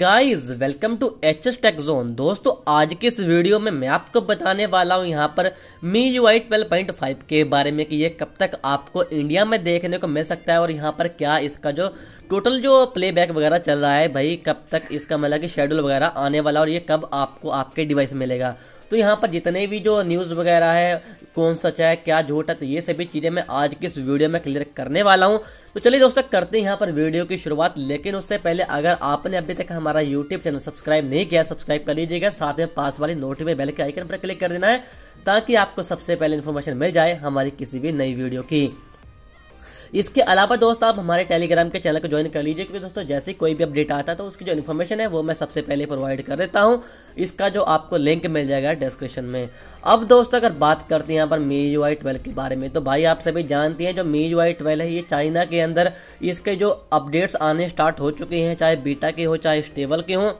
guys welcome to H S tech zone दोस्तों आज के इस वीडियो में मैं आपको बताने वाला हूं यहां पर मी यू आई ट्वेल्व के बारे में कि ये कब तक आपको इंडिया में देखने को मिल सकता है और यहां पर क्या इसका जो टोटल जो प्लेबैक वगैरह चल रहा है भाई कब तक इसका मतलब कि शेड्यूल वगैरह आने वाला और ये कब आपको आपके डिवाइस मिलेगा तो यहाँ पर जितने भी जो न्यूज़ वगैरह है कौन सच है क्या झूठ है तो ये सभी चीज़ें मैं आज की इस वीडियो में क्लियर करने वाला हूँ तो चलिए दोस्तों करते हैं यहाँ पर वीडियो की शुरुआत लेकिन उससे पहले अगर आपने अभी तक हमारा यूट्यूब चैनल सब्सक्राइब नहीं किया सब्सक्राइब कर लीजिएगा साथ में पास वाली नोटिफाई बेल के आइकन पर क्लिक कर देना है ताकि आपको सबसे पहले इन्फॉर्मेशन मिल जाए हमारी किसी भी नई वीडियो की इसके अलावा दोस्त आप हमारे टेलीग्राम के चैनल को ज्वाइन कर लीजिए क्योंकि दोस्तों जैसे कोई भी अपडेट आता है तो उसकी जो इन्फॉर्मेशन है वो मैं सबसे पहले प्रोवाइड कर देता हूँ इसका जो आपको लिंक मिल जाएगा डिस्क्रिप्शन में अब दोस्तों अगर बात करते हैं यहाँ पर मी यू आई ट्वेल्व के बारे में तो भाई आप सभी जानती हैं जो मी यू आई ट्वेल्व है ये चाइना के अंदर इसके जो अपडेट्स आने स्टार्ट हो चुके हैं चाहे बीटा के हो चाहे स्टेबल के हों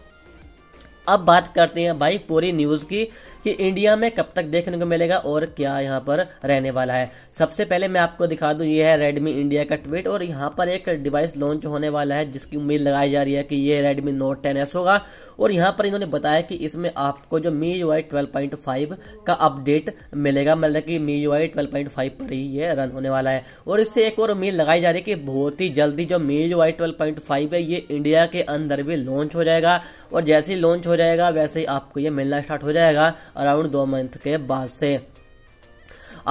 अब बात करते हैं भाई पूरी न्यूज़ की कि इंडिया में कब तक देखने को मिलेगा और क्या यहाँ पर रहने वाला है सबसे पहले मैं आपको दिखा दूँ ये है रेडमी इंडिया का ट्वीट और यहाँ पर एक डिवाइस लॉन्च होने वाला है जिसकी उम्मीद लगाई जा रही है कि ये रेडमी नोट टेन होगा और यहाँ पर इन्होंने बताया कि इसमें आपको जो मी यू आई का अपडेट मिलेगा मतलब कि मी यू आई पर ही ये रन होने वाला है और इससे एक और उम्मीद लगाई जा रही है कि बहुत ही जल्दी जो मी यू आई है ये इंडिया के अंदर भी लॉन्च हो जाएगा और जैसे ही लॉन्च हो जाएगा वैसे ही आपको ये मिलना स्टार्ट हो जाएगा अराउंड दो मंथ के बाद से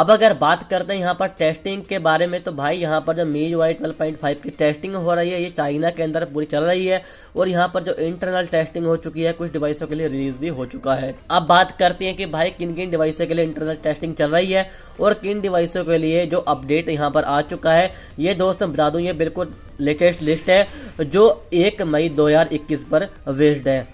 अब अगर बात करते हैं यहाँ पर टेस्टिंग के बारे में तो भाई यहाँ पर जो MIUI twelve point five की टेस्टिंग हो रही है ये चाइना के अंदर पूरी चल रही है और यहाँ पर जो इंटरनल टेस्टिंग हो चुकी है कुछ डिवाइसों के लिए रिलीज भी हो चुका है अब बात करते हैं कि भाई किन किन डिवाइसों के लिए इंटरनल टेस्टिंग चल रही है और किन डिवाइसों के लिए जो अपडेट यहाँ पर आ चुका है ये दोस्तों बता दूँ ये बिल्कुल लेटेस्ट लिस्ट है जो एक मई 2021 पर वेस्ड है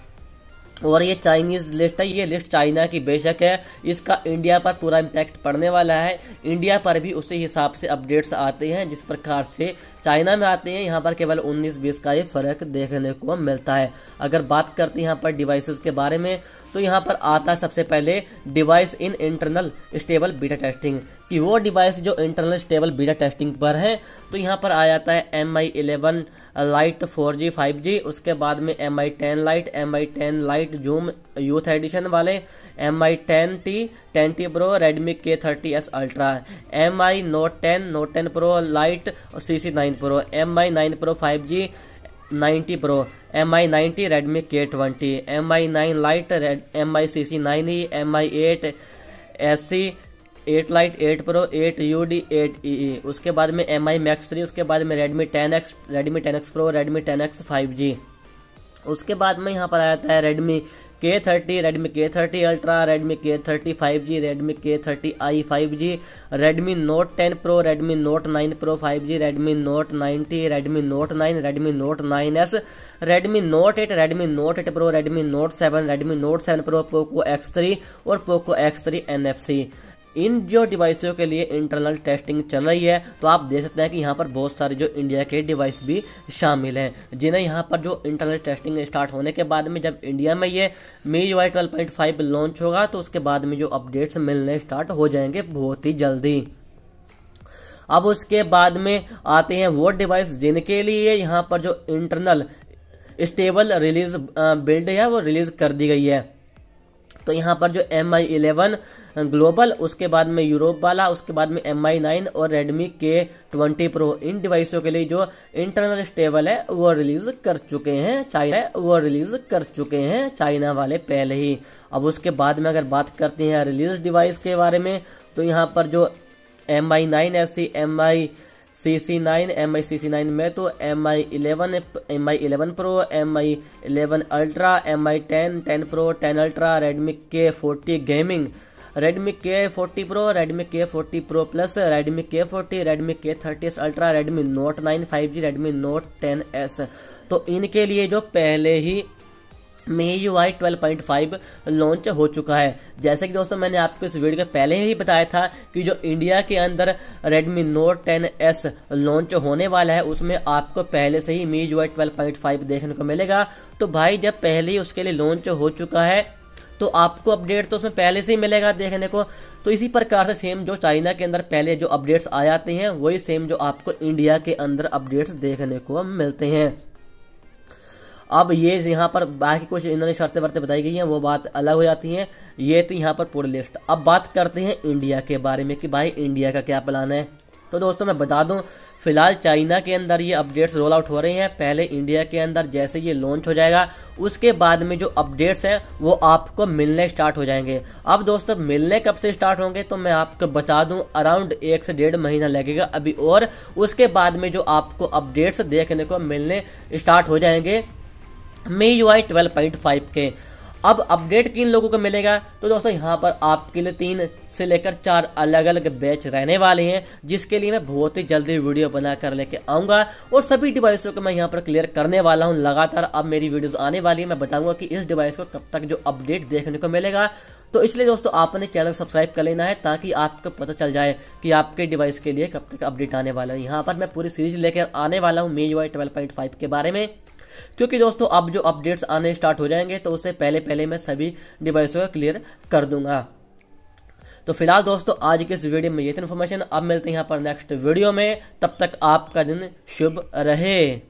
और ये चाइनीज लिस्ट है ये लिस्ट चाइना की बेशक है इसका इंडिया पर पूरा इम्पैक्ट पड़ने वाला है इंडिया पर भी उसी हिसाब से अपडेट्स आते हैं जिस प्रकार से चाइना में आते हैं यहाँ पर केवल 19 बीस का ये फर्क देखने को मिलता है अगर बात करते हैं यहाँ पर डिवाइसेस के बारे में तो यहाँ पर आता है सबसे पहले device in internal stable beta testing कि वो डिवाइस जो इंटरनल स्टेबल बीटा टेस्टिंग पर है तो यहाँ पर आ जाता है M I eleven lite four G five G उसके बाद में M I ten lite M I ten lite zoom youth edition वाले M I ten T ten T pro Redmi K thirty S ultra M I note ten note ten pro lite C C nine pro M I nine pro five G nine T pro M I nine T Redmi K twenty M I nine lite M I C C nine E M I eight S E eight lite eight pro eight U D eight E E उसके बाद में M I max three उसके बाद में Redmi ten X Redmi ten X pro Redmi ten X five G उसके बाद में यहाँ पर आ जाता है Redmi K thirty Redmi K thirty ultra Redmi K thirty five G Redmi K thirty I five G Redmi note ten pro Redmi note nine pro five G Redmi note nine T Redmi note nine Redmi note nine S Redmi note eight Redmi note eight pro Redmi note seven Redmi note seven pro Poco X three और Poco X three N F C इन जो डिवाइसों के लिए internal testing चल रही है तो आप देख सकते हैं कि यहाँ पर बहुत सारे जो इंडिया के डिवाइस भी शामिल हैं जिन्हें यहाँ पर जो इंटरनल टेस्टिंग स्टार्ट होने के बाद में जब इंडिया में ये MIUI twelve launch होगा तो उसके बाद में जो अपडेट्स मिलने स्टार्ट हो जाएंगे बहुत ही जल्दी अब उसके बाद में आते हैं वो डिवाइस जिनके लिए यहाँ पर जो इंटरनल स्टेबल रिलीज बिल्ड है वो रिलीज कर दी गई है तो यहाँ पर जो एम आई इलेवन ग्लोबल उसके बाद में यूरोप वाला उसके बाद में एम आई नाइन और रेडमी के ट्वेंटी प्रो इन डिवाइसों के लिए जो इंटरनल स्टेबल है वो रिलीज कर चुके हैं चाइना वो रिलीज कर चुके हैं चाइना वाले पहले ही अब उसके बाद में अगर बात करते हैं रिलीज डिवाइस के बारे में तो यहाँ पर जो M I nine F C M I C C nine M I C C nine में तो M I eleven M I eleven pro M I eleven ultra M I ten ten pro ten ultra Redmi K forty gaming Redmi K forty pro Redmi K forty pro plus Redmi K forty Redmi K thirty S ultra Redmi note nine five G Redmi note ten S तो इनके लिए जो पहले ही MIUI twelve launch हो चुका है जैसे कि दोस्तों मैंने आपको इस वीडियो के पहले ही बताया था कि जो इंडिया के अंदर Redmi note ten S launch होने वाला है उसमें आपको पहले से ही मी यू आई देखने को मिलेगा तो भाई जब पहले ही उसके लिए लॉन्च हो चुका है तो आपको अपडेट तो उसमें पहले से ही मिलेगा देखने को तो इसी प्रकार से सेम जो चाइना के अंदर पहले जो अपडेट्स आ जाते हैं वही सेम जो आपको इंडिया के अंदर अपडेट्स देखने को मिलते हैं अब ये यहाँ पर बाकी कुछ इन्होंने शर्तें वर्तें बताई गई हैं वो बात अलग हो जाती हैं ये थी तो यहाँ पर पूरी लिस्ट अब बात करते हैं इंडिया के बारे में कि भाई इंडिया का क्या प्लान है तो दोस्तों मैं बता दूं फिलहाल चाइना के अंदर ये अपडेट्स रोल आउट हो रहे हैं पहले इंडिया के अंदर जैसे ये लॉन्च हो जाएगा उसके बाद में जो अपडेट्स हैं वो आपको मिलने स्टार्ट हो जाएंगे अब दोस्तों मिलने कब से स्टार्ट होंगे तो मैं आपको बता दूं अराउंड एक से डेढ़ महीना लगेगा अभी और उसके बाद में जो आपको अपडेट्स देखने को मिलने स्टार्ट हो जाएंगे MIUI twelve point five के अब अपडेट किन लोगों को मिलेगा तो दोस्तों यहाँ पर आपके लिए तीन से लेकर चार अलग अलग बैच रहने वाले हैं जिसके लिए मैं बहुत ही जल्दी वीडियो बना कर लेके आऊंगा और सभी डिवाइसों को मैं यहाँ पर क्लियर करने वाला हूँ लगातार अब मेरी वीडियोस आने वाली है मैं बताऊंगा कि इस डिवाइस को कब तक जो अपडेट देखने को मिलेगा तो इसलिए दोस्तों आपने चैनल सब्सक्राइब कर लेना है ताकि आपको पता चल जाए कि आपके डिवाइस के लिए कब तक अपडेट आने वाला है यहाँ पर मैं पूरी सीरीज लेकर आने वाला हूँ मे यू आई के बारे में क्योंकि दोस्तों अब जो अपडेट्स आने स्टार्ट हो जाएंगे तो उससे पहले पहले मैं सभी डिवाइसों का क्लियर कर दूंगा तो फिलहाल दोस्तों आज के इस वीडियो में ये इन्फॉर्मेशन अब मिलते हैं यहाँ पर नेक्स्ट वीडियो में तब तक आपका दिन शुभ रहे